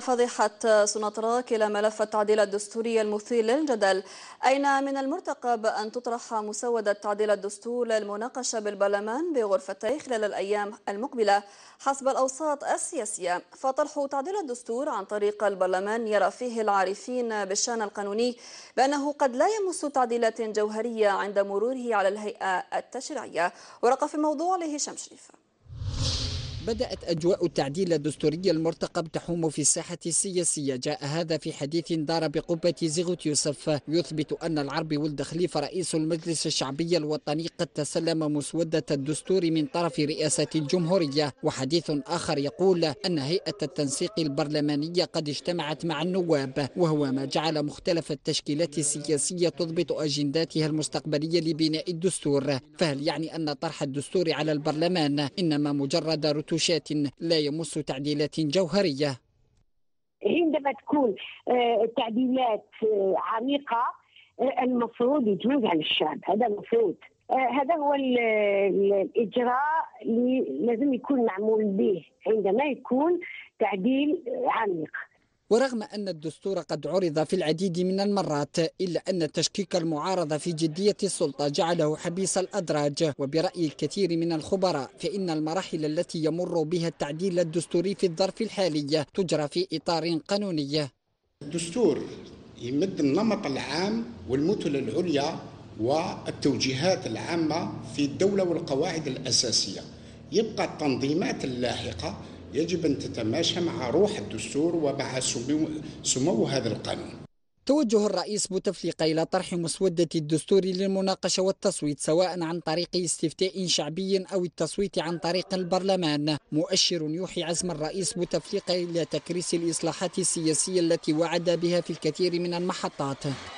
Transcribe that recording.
فضيحة سنطرة كلا ملف التعديل الدستوري المثير للجدل أين من المرتقب أن تطرح مسودة تعديل الدستور للمناقشة بالبرلمان بغرفتي خلال الأيام المقبلة حسب الأوساط السياسية فطرح تعديل الدستور عن طريق البرلمان يرى فيه العارفين بالشأن القانوني بأنه قد لا يمس تعديلات جوهرية عند مروره على الهيئة التشريعية ورقة في الموضوع لهشام شريف بدأت أجواء التعديل الدستوري المرتقب تحوم في الساحة السياسية جاء هذا في حديث دار بقبة زيغوت يوسف يثبت أن العرب ولد خليفة رئيس المجلس الشعبي الوطني قد تسلم مسودة الدستور من طرف رئاسة الجمهورية وحديث آخر يقول أن هيئة التنسيق البرلمانية قد اجتمعت مع النواب وهو ما جعل مختلف التشكيلات السياسية تضبط أجنداتها المستقبلية لبناء الدستور فهل يعني أن طرح الدستور على البرلمان إنما مجرد رتو مناقشات لا يمس تعديلات جوهرية عندما تكون آه، تعديلات آه، عميقة آه، المفروض يجوز على الشعب هذا المفروض هذا هو الاجراء اللي لازم يكون معمول به عندما يكون تعديل عميق ورغم أن الدستور قد عرض في العديد من المرات إلا أن تشكيك المعارضة في جدية السلطة جعله حبيس الأدراج وبرأي الكثير من الخبراء فإن المراحل التي يمر بها التعديل الدستوري في الظرف الحالي تجرى في إطار قانوني الدستور يمد النمط العام والمثل العليا والتوجيهات العامة في الدولة والقواعد الأساسية يبقى التنظيمات اللاحقة يجب أن تتماشى مع روح الدستور ومع سمو, سمو هذا القانون توجه الرئيس بوتفليقة إلى طرح مسودة الدستور للمناقشة والتصويت سواء عن طريق استفتاء شعبي أو التصويت عن طريق البرلمان مؤشر يوحي عزم الرئيس بوتفليقة إلى تكريس الإصلاحات السياسية التي وعد بها في الكثير من المحطات